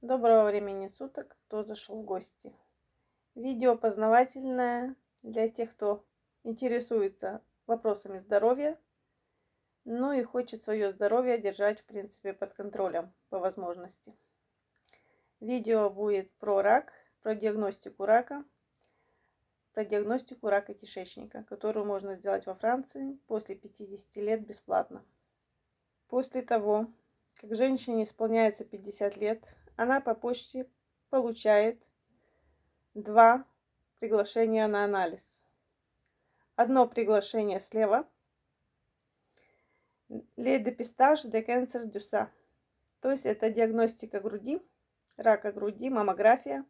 Доброго времени суток, кто зашел в гости. Видео познавательное для тех, кто интересуется вопросами здоровья, ну и хочет свое здоровье держать, в принципе, под контролем по возможности. Видео будет про рак, про диагностику рака, про диагностику рака кишечника, которую можно сделать во Франции после 50 лет бесплатно. После того, как женщине исполняется 50 лет, она по почте получает два приглашения на анализ. Одно приглашение слева. Le dépistage de cancer du sein. То есть это диагностика груди, рака груди, маммография.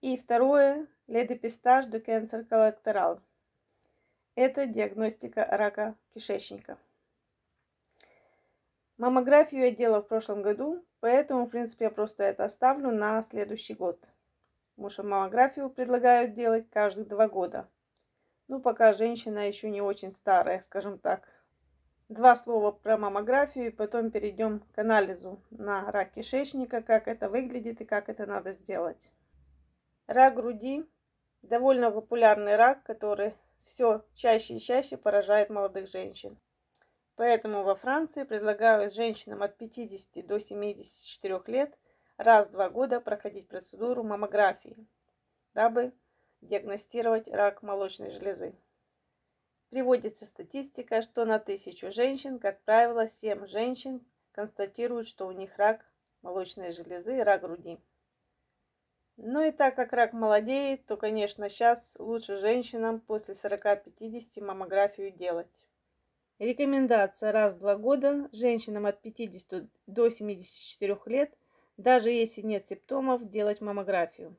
И второе Le dépistage de cancer colorectal. Это диагностика рака кишечника. Маммографию я делала в прошлом году, Поэтому, в принципе, я просто это оставлю на следующий год. Потому что маммографию предлагают делать каждые два года. Ну, пока женщина еще не очень старая, скажем так. Два слова про маммографию, и потом перейдем к анализу на рак кишечника, как это выглядит и как это надо сделать. Рак груди – довольно популярный рак, который все чаще и чаще поражает молодых женщин. Поэтому во Франции предлагают женщинам от 50 до 74 лет раз в два года проходить процедуру маммографии, дабы диагностировать рак молочной железы. Приводится статистика, что на тысячу женщин, как правило, 7 женщин констатируют, что у них рак молочной железы и рак груди. Ну и так как рак молодеет, то, конечно, сейчас лучше женщинам после 40-50 маммографию делать. Рекомендация раз в два года женщинам от 50 до 74 лет, даже если нет симптомов, делать маммографию.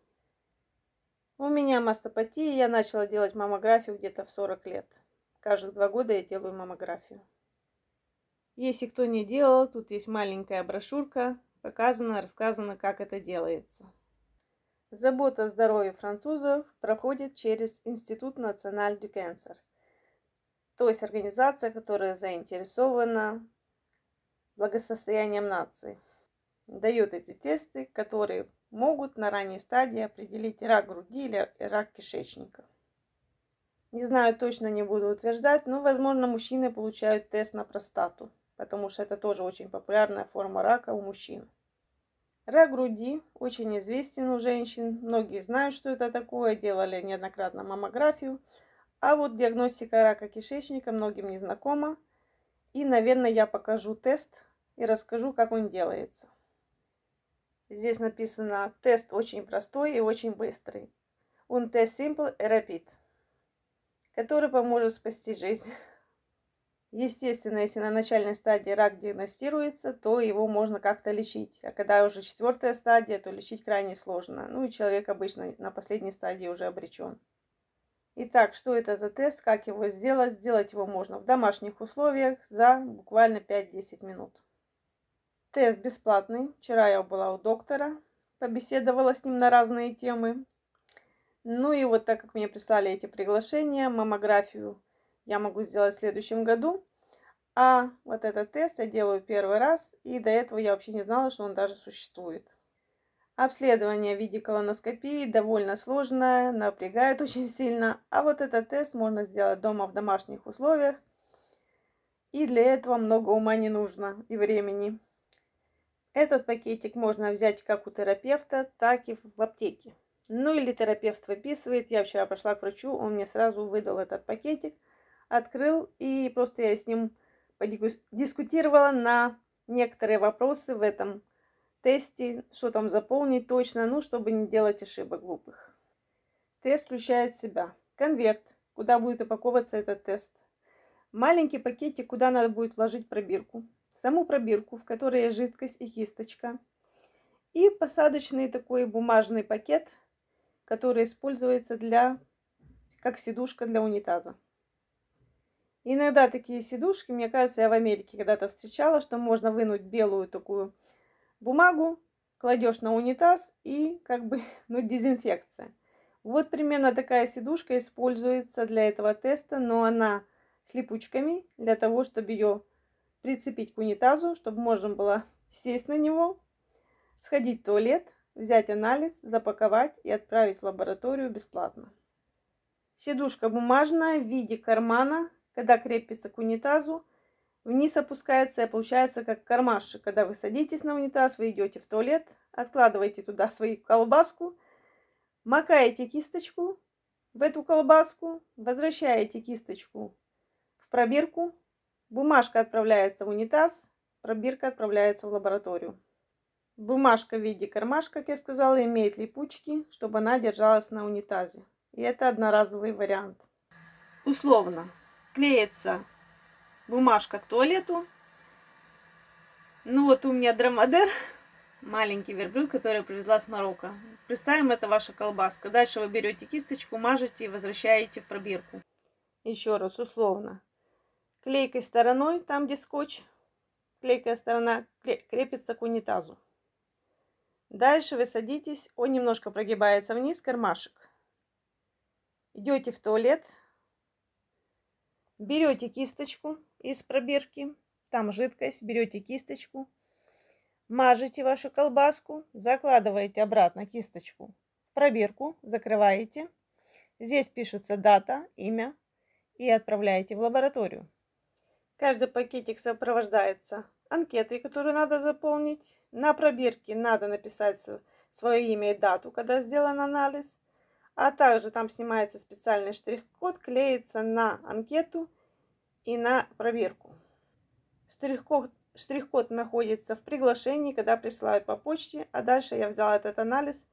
У меня мастопатия, я начала делать маммографию где-то в 40 лет. Каждых два года я делаю маммографию. Если кто не делал, тут есть маленькая брошюрка, показано, рассказано, как это делается. Забота о здоровье французов проходит через Институт националь дю кенсер – то есть организация, которая заинтересована благосостоянием нации. Дает эти тесты, которые могут на ранней стадии определить рак груди или рак кишечника. Не знаю, точно не буду утверждать, но, возможно, мужчины получают тест на простату, потому что это тоже очень популярная форма рака у мужчин. Рак груди очень известен у женщин. Многие знают, что это такое, делали неоднократно маммографию – а вот диагностика рака кишечника многим не знакома. И, наверное, я покажу тест и расскажу, как он делается. Здесь написано, тест очень простой и очень быстрый. Он тест Simple Rapid, который поможет спасти жизнь. Естественно, если на начальной стадии рак диагностируется, то его можно как-то лечить. А когда уже четвертая стадия, то лечить крайне сложно. Ну и человек обычно на последней стадии уже обречен. Итак, что это за тест, как его сделать? Сделать его можно в домашних условиях за буквально 5-10 минут. Тест бесплатный. Вчера я была у доктора, побеседовала с ним на разные темы. Ну и вот так как мне прислали эти приглашения, маммографию я могу сделать в следующем году. А вот этот тест я делаю первый раз, и до этого я вообще не знала, что он даже существует. Обследование в виде колоноскопии довольно сложное, напрягает очень сильно, а вот этот тест можно сделать дома в домашних условиях. И для этого много ума не нужно и времени. Этот пакетик можно взять как у терапевта, так и в аптеке. Ну или терапевт выписывает. Я вчера пошла к врачу, он мне сразу выдал этот пакетик, открыл, и просто я с ним подискутировала на некоторые вопросы в этом тесте, что там заполнить точно, ну, чтобы не делать ошибок глупых. Тест включает в себя конверт, куда будет упаковываться этот тест, маленький пакетик, куда надо будет вложить пробирку, саму пробирку, в которой жидкость и кисточка, и посадочный такой бумажный пакет, который используется для, как сидушка для унитаза. Иногда такие сидушки, мне кажется, я в Америке когда-то встречала, что можно вынуть белую такую бумагу, кладешь на унитаз и как бы, ну, дезинфекция. Вот примерно такая сидушка используется для этого теста, но она с липучками для того, чтобы ее прицепить к унитазу, чтобы можно было сесть на него, сходить в туалет, взять анализ, запаковать и отправить в лабораторию бесплатно. Сидушка бумажная в виде кармана, когда крепится к унитазу, Вниз опускается и получается как кармашек. Когда вы садитесь на унитаз, вы идете в туалет, откладываете туда свою колбаску, макаете кисточку в эту колбаску, возвращаете кисточку в пробирку, бумажка отправляется в унитаз, пробирка отправляется в лабораторию. Бумажка в виде кармашка, как я сказала, имеет липучки, чтобы она держалась на унитазе. И это одноразовый вариант. Условно клеится бумажка к туалету. Ну вот у меня драмадер, маленький верблюд, который я привезла с Марокко. Представим, это ваша колбаска. Дальше вы берете кисточку, мажете и возвращаете в пробирку. Еще раз, условно. Клейкой стороной, там где скотч, клейкая сторона крепится к унитазу. Дальше вы садитесь, он немножко прогибается вниз, кармашек. Идете в туалет, Берете кисточку из пробирки, там жидкость, берете кисточку, мажете вашу колбаску, закладываете обратно кисточку в пробирку, закрываете. Здесь пишется дата, имя и отправляете в лабораторию. Каждый пакетик сопровождается анкетой, которую надо заполнить. На пробирке надо написать свое имя и дату, когда сделан анализ – а также там снимается специальный штрих-код, клеится на анкету и на проверку. Штрих-код штрих находится в приглашении, когда присылают по почте, а дальше я взяла этот анализ,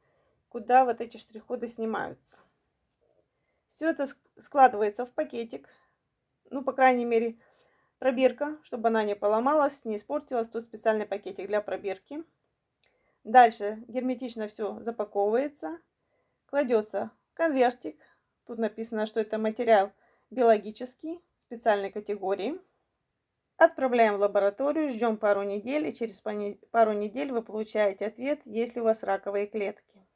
куда вот эти штрих-коды снимаются. Все это складывается в пакетик, ну, по крайней мере, пробирка, чтобы она не поломалась, не испортилась. Тут специальный пакетик для пробирки. Дальше герметично все запаковывается кладется конвертик. Тут написано, что это материал биологический, специальной категории. Отправляем в лабораторию, ждем пару недель, и через пару недель вы получаете ответ, есть ли у вас раковые клетки.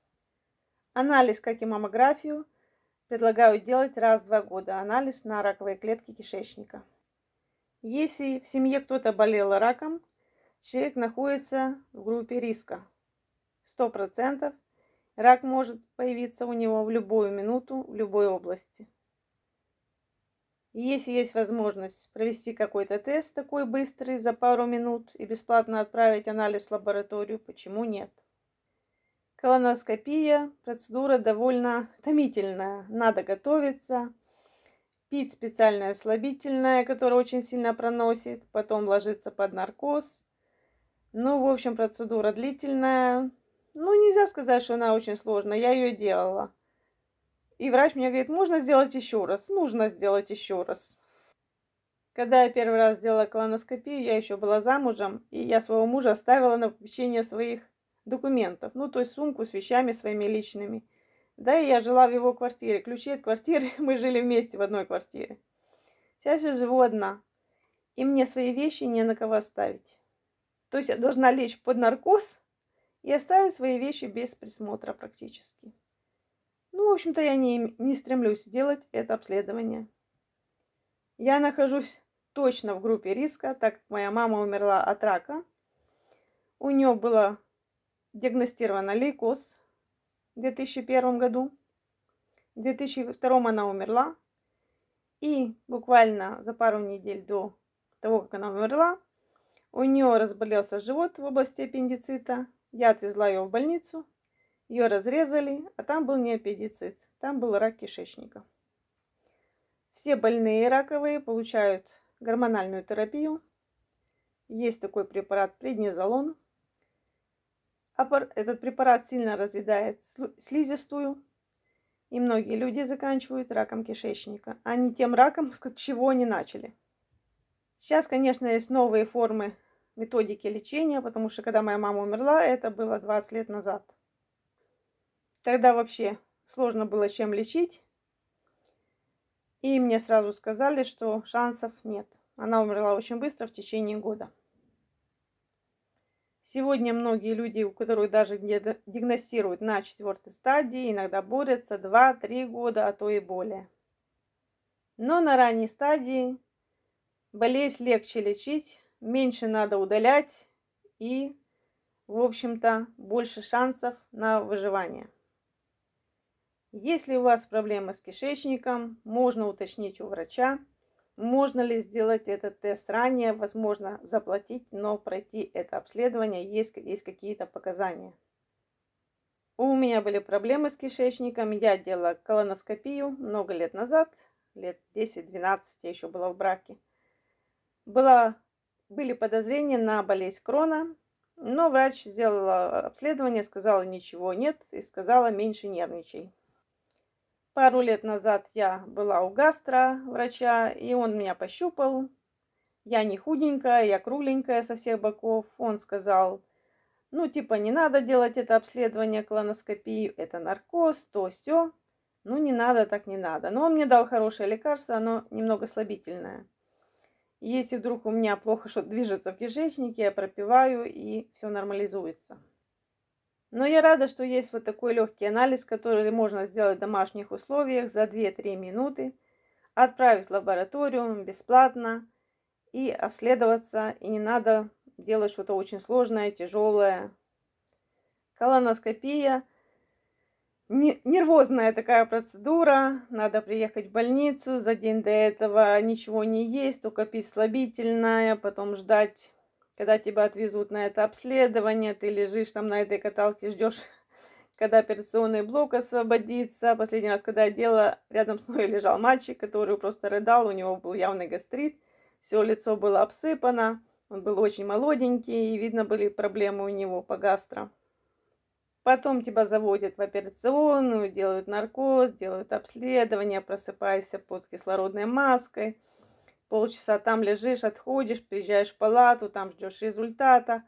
Анализ, как и маммографию, предлагаю делать раз в два года. Анализ на раковые клетки кишечника. Если в семье кто-то болел раком, человек находится в группе риска. 100% Рак может появиться у него в любую минуту, в любой области. И если есть возможность провести какой-то тест такой быстрый за пару минут и бесплатно отправить анализ в лабораторию, почему нет? Колоноскопия – процедура довольно томительная. Надо готовиться, пить специальное слабительное, которое очень сильно проносит, потом ложиться под наркоз. Ну, в общем, процедура длительная, ну, нельзя сказать, что она очень сложная. Я ее делала. И врач мне говорит, можно сделать еще раз. Нужно сделать еще раз. Когда я первый раз делала колоноскопию, я еще была замужем, и я своего мужа оставила на попечение своих документов. Ну, то есть сумку с вещами своими личными. Да, и я жила в его квартире. Ключи от квартиры мы жили вместе в одной квартире. Сейчас я живу одна. И мне свои вещи не на кого оставить. То есть я должна лечь под наркоз и оставил свои вещи без присмотра практически. Ну, в общем-то, я не, не стремлюсь делать это обследование. Я нахожусь точно в группе риска, так как моя мама умерла от рака. У нее было диагностировано лейкоз в 2001 году. В 2002 она умерла. И буквально за пару недель до того, как она умерла, у нее разболелся живот в области аппендицита, я отвезла ее в больницу, ее разрезали, а там был не аппендицит, там был рак кишечника. Все больные раковые получают гормональную терапию. Есть такой препарат преднизолон. Этот препарат сильно разъедает слизистую, и многие люди заканчивают раком кишечника, а не тем раком, с чего они начали. Сейчас, конечно, есть новые формы методики лечения, потому что когда моя мама умерла, это было 20 лет назад. Тогда вообще сложно было чем лечить. И мне сразу сказали, что шансов нет. Она умерла очень быстро, в течение года. Сегодня многие люди, у которых даже диагностируют на четвертой стадии, иногда борются 2-3 года, а то и более. Но на ранней стадии болезнь легче лечить, меньше надо удалять и, в общем-то, больше шансов на выживание. Если у вас проблемы с кишечником, можно уточнить у врача, можно ли сделать этот тест ранее, возможно, заплатить, но пройти это обследование, есть, есть какие-то показания. У меня были проблемы с кишечником, я делала колоноскопию много лет назад, лет 10-12, я еще была в браке. Была были подозрения на болезнь крона, но врач сделала обследование, сказала ничего нет и сказала меньше нервничай. Пару лет назад я была у гастро врача, и он меня пощупал. Я не худенькая, я кругленькая со всех боков. Он сказал, ну типа не надо делать это обследование клоноскопии, это наркоз, то все. Ну не надо, так не надо. Но он мне дал хорошее лекарство, оно немного слабительное – если вдруг у меня плохо что движется в кишечнике, я пропиваю и все нормализуется. Но я рада, что есть вот такой легкий анализ, который можно сделать в домашних условиях за 2-3 минуты, отправить в лабораторию бесплатно и обследоваться, и не надо делать что-то очень сложное, тяжелое. Колоноскопия – нервозная такая процедура. Надо приехать в больницу. За день до этого ничего не есть, только пить слабительное. Потом ждать, когда тебя отвезут на это обследование. Ты лежишь там на этой каталке, ждешь, когда операционный блок освободится. Последний раз, когда я делала, рядом с мной лежал мальчик, который просто рыдал. У него был явный гастрит. Все лицо было обсыпано. Он был очень молоденький, и видно были проблемы у него по гастро. Потом тебя заводят в операционную, делают наркоз, делают обследование, просыпаешься под кислородной маской. Полчаса там лежишь, отходишь, приезжаешь в палату, там ждешь результата.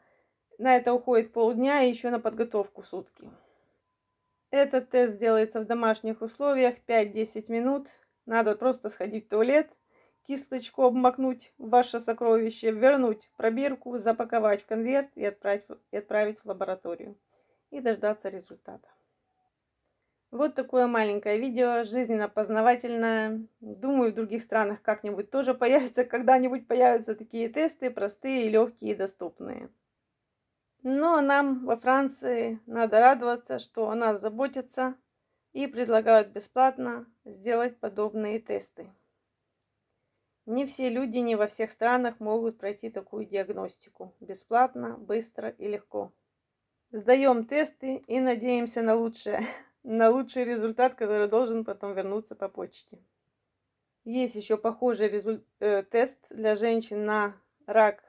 На это уходит полдня и еще на подготовку сутки. Этот тест делается в домашних условиях 5-10 минут. Надо просто сходить в туалет, кисточку обмакнуть в ваше сокровище, вернуть в пробирку, запаковать в конверт и отправить, и отправить в лабораторию и дождаться результата. Вот такое маленькое видео, жизненно познавательное. Думаю, в других странах как-нибудь тоже появится, когда-нибудь появятся такие тесты, простые, легкие и доступные. Но ну, а нам во Франции надо радоваться, что о нас заботятся и предлагают бесплатно сделать подобные тесты. Не все люди, не во всех странах могут пройти такую диагностику бесплатно, быстро и легко. Сдаем тесты и надеемся на лучшее, на лучший результат, который должен потом вернуться по почте. Есть еще похожий результ, э, тест для женщин на рак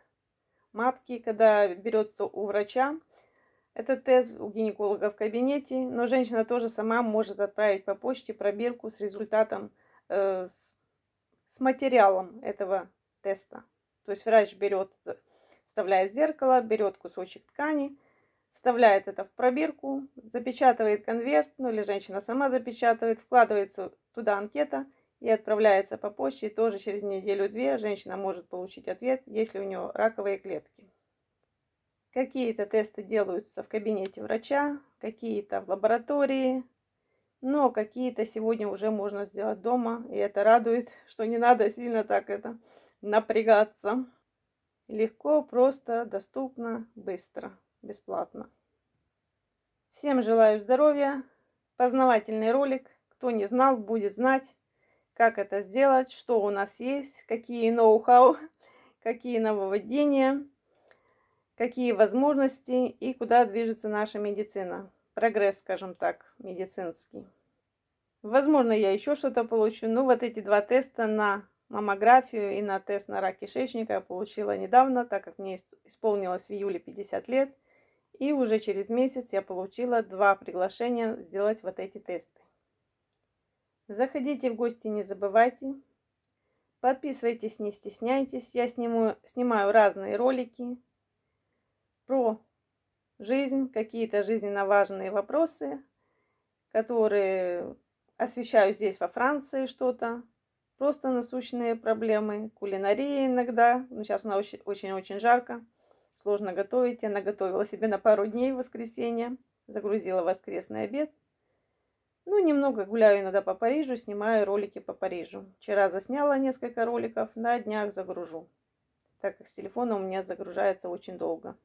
матки, когда берется у врача. Это тест у гинеколога в кабинете, но женщина тоже сама может отправить по почте пробирку с результатом, э, с, с материалом этого теста. То есть врач берет, вставляет зеркало, берет кусочек ткани, вставляет это в пробирку, запечатывает конверт, ну или женщина сама запечатывает, вкладывается туда анкета и отправляется по почте. тоже через неделю-две женщина может получить ответ, если у нее раковые клетки. Какие-то тесты делаются в кабинете врача, какие-то в лаборатории, но какие-то сегодня уже можно сделать дома, и это радует, что не надо сильно так это напрягаться. Легко, просто, доступно, быстро бесплатно. Всем желаю здоровья. Познавательный ролик. Кто не знал, будет знать, как это сделать, что у нас есть, какие ноу-хау, какие нововведения, какие возможности и куда движется наша медицина. Прогресс, скажем так, медицинский. Возможно, я еще что-то получу. Ну, вот эти два теста на маммографию и на тест на рак кишечника я получила недавно, так как мне исполнилось в июле 50 лет – и уже через месяц я получила два приглашения сделать вот эти тесты. Заходите в гости, не забывайте. Подписывайтесь, не стесняйтесь. Я сниму, снимаю разные ролики про жизнь, какие-то жизненно важные вопросы, которые освещаю здесь во Франции что-то. Просто насущные проблемы, кулинария иногда. Ну, сейчас у нас очень-очень жарко. Сложно готовить. Я наготовила себе на пару дней в воскресенье. Загрузила воскресный обед. Ну, немного гуляю иногда по Парижу, снимаю ролики по Парижу. Вчера засняла несколько роликов, на днях загружу, так как с телефона у меня загружается очень долго.